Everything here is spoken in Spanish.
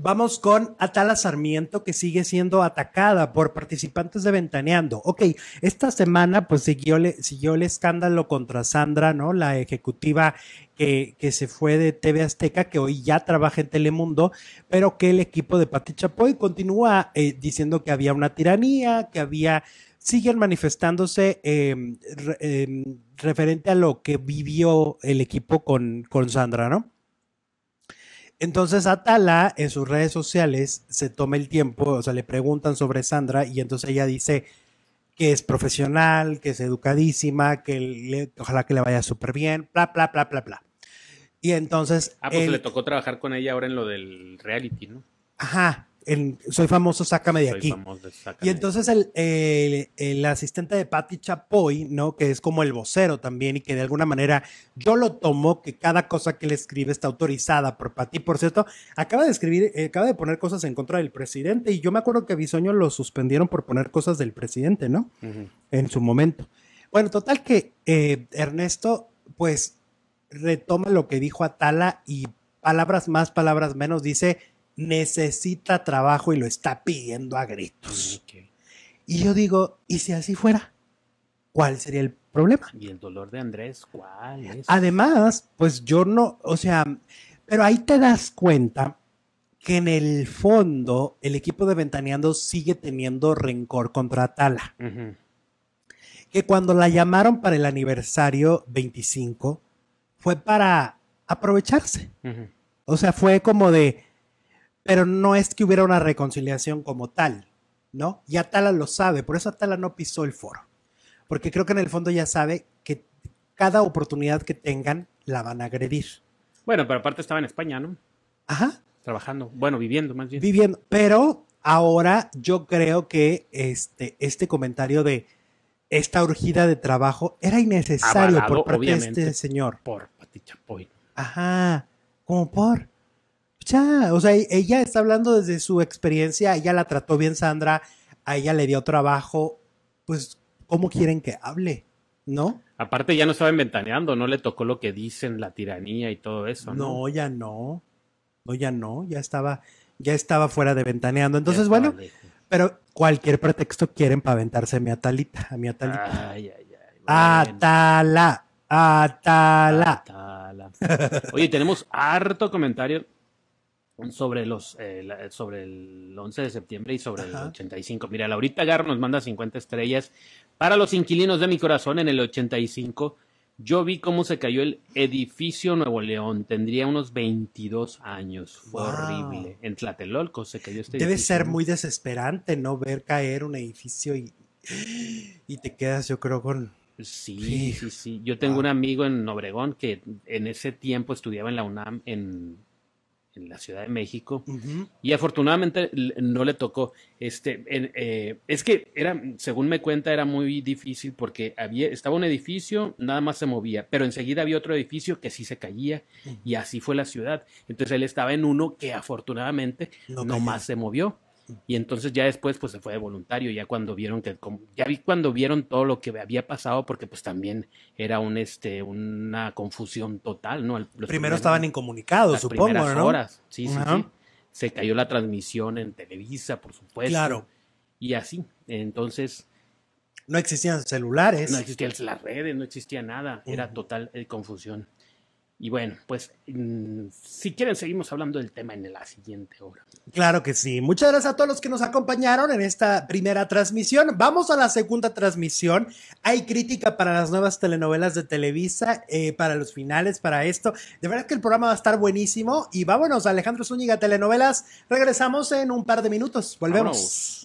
Vamos con Atala Sarmiento, que sigue siendo atacada por participantes de Ventaneando. Ok, esta semana pues siguió, le, siguió el escándalo contra Sandra, ¿no? La ejecutiva que, que, se fue de TV Azteca, que hoy ya trabaja en Telemundo, pero que el equipo de Pati Chapoy continúa eh, diciendo que había una tiranía, que había... Siguen manifestándose em, em, referente a lo que vivió el equipo con, con Sandra, ¿no? Entonces Atala en sus redes sociales se toma el tiempo, o sea, le preguntan sobre Sandra y entonces ella dice que es profesional, que es educadísima, que ojalá que le vaya súper bien, bla, bla, bla, bla, bla. Y entonces... Ah, pues le tocó trabajar con ella ahora en lo del reality, ¿no? Ajá soy famoso, sácame de aquí. Y entonces el, el, asistente de Patty Chapoy, ¿no? Que es como el vocero también y que de alguna manera yo lo tomo que cada cosa que él escribe está autorizada por Patty. Por cierto, acaba de escribir, eh, acaba de poner cosas en contra del presidente y yo me acuerdo que Bisoño lo suspendieron por poner cosas del presidente, ¿no? En su momento. Bueno, total que eh, Ernesto, pues retoma lo que dijo Atala y palabras más, palabras menos, dice necesita trabajo y lo está pidiendo a gritos. Mm, y yo digo, ¿y si así fuera? ¿Cuál sería el problema? Y el dolor de Andrés, ¿cuál es? Además, pues yo no, o sea, pero ahí te das cuenta que en el fondo el equipo de Ventaneando sigue teniendo rencor contra Tala. Que cuando la llamaron para el aniversario 25 fue para aprovecharse. O sea, fue como de, pero no es que hubiera una reconciliación como tal, ¿no? Y Atala lo sabe, por eso Atala no pisó el foro, porque creo que en el fondo ya sabe que cada oportunidad que tengan la van a agredir. Bueno, pero aparte estaba en España, ¿no? Ajá. Trabajando, bueno, viviendo más bien. Viviendo, pero ahora yo creo que este, este comentario de esta urgida de trabajo era innecesario por parte de este señor. Por Pati Chapoy. Ajá, como por o sea, ella está hablando desde su experiencia, ella la trató bien Sandra, a ella le dio trabajo, pues, ¿cómo quieren que hable? ¿No? Aparte ya no estaba ventaneando, no le tocó lo que dicen, la tiranía y todo eso. No, ya no, no, ya no, ya estaba, ya estaba fuera de ventaneando. Entonces, bueno, pero cualquier pretexto quieren para aventarse a mi Atalita, a mi Atalita. Ay, ay, ay, Atala. Atala. Atala. Oye, tenemos harto comentario sobre los eh, eh, sobre el 11 de septiembre y sobre el 85. Mira, Laurita Gar nos manda 50 estrellas. Para los inquilinos de mi corazón en el 85, yo vi cómo se cayó el edificio Nuevo León. Tendría unos 22 años. Fue horrible. En Tlatelolco se cayó este Debe edificio. Debe ser muy desesperante no ver caer un edificio y, y te quedas, yo creo, con, Sí, sí, sí. Yo tengo un amigo en Obregón que en ese tiempo estudiaba en la UNAM en en la Ciudad de México. Y afortunadamente no le tocó. Este, eh, es que era, según me cuenta, era muy difícil porque había, estaba un edificio, nada más se movía, pero enseguida había otro edificio que sí se caía y así fue la ciudad. Entonces él estaba en uno que afortunadamente no más se movió. Y entonces ya después pues se fue de voluntario, ya cuando vieron que ya vi cuando vieron todo lo que había pasado porque pues también era un este una confusión total, ¿no? Primero estaban incomunicados, supongo, ¿no? horas. Sí, sí, Se cayó la transmisión en Televisa, por supuesto. Claro. Y así. Entonces, no existían celulares. No existían las redes, no existía nada. Era total eh, confusión. Y bueno, pues mm, si quieren seguimos hablando del tema en la siguiente hora. Claro que sí. Muchas gracias a todos los que nos acompañaron en esta primera transmisión. Vamos a la segunda transmisión. Hay crítica para las nuevas telenovelas de Televisa, eh, para los finales, para esto. De verdad que el programa va a estar buenísimo. Y vámonos, Alejandro Zúñiga, telenovelas. Regresamos en un par de minutos. Volvemos.